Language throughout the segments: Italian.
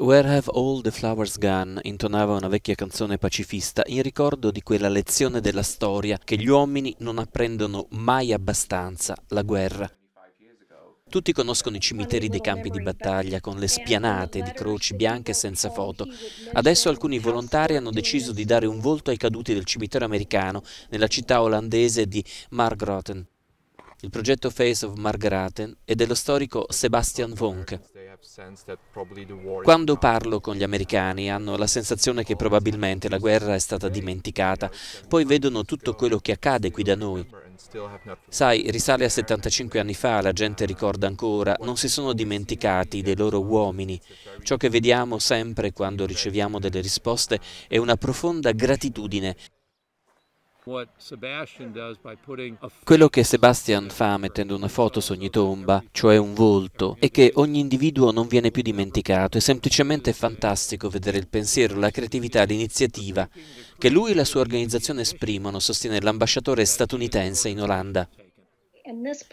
Where Have All the Flowers Gone intonava una vecchia canzone pacifista in ricordo di quella lezione della storia che gli uomini non apprendono mai abbastanza, la guerra. Tutti conoscono i cimiteri dei campi di battaglia con le spianate di croci bianche senza foto. Adesso alcuni volontari hanno deciso di dare un volto ai caduti del cimitero americano nella città olandese di Margraten. Il progetto Face of Margraten è dello storico Sebastian Vonk. Quando parlo con gli americani hanno la sensazione che probabilmente la guerra è stata dimenticata, poi vedono tutto quello che accade qui da noi. Sai, risale a 75 anni fa, la gente ricorda ancora, non si sono dimenticati dei loro uomini. Ciò che vediamo sempre quando riceviamo delle risposte è una profonda gratitudine quello che Sebastian fa mettendo una foto su ogni tomba, cioè un volto, è che ogni individuo non viene più dimenticato, è semplicemente fantastico vedere il pensiero, la creatività, l'iniziativa che lui e la sua organizzazione esprimono, sostiene l'ambasciatore statunitense in Olanda.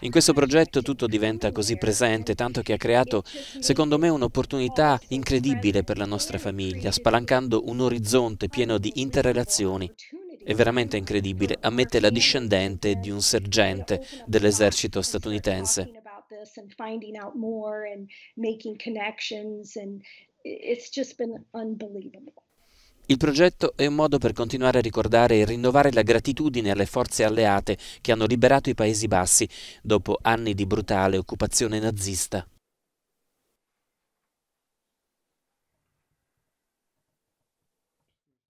In questo progetto tutto diventa così presente, tanto che ha creato, secondo me, un'opportunità incredibile per la nostra famiglia, spalancando un orizzonte pieno di interrelazioni. È veramente incredibile, ammette la discendente di un sergente dell'esercito statunitense. Il progetto è un modo per continuare a ricordare e rinnovare la gratitudine alle forze alleate che hanno liberato i Paesi Bassi dopo anni di brutale occupazione nazista.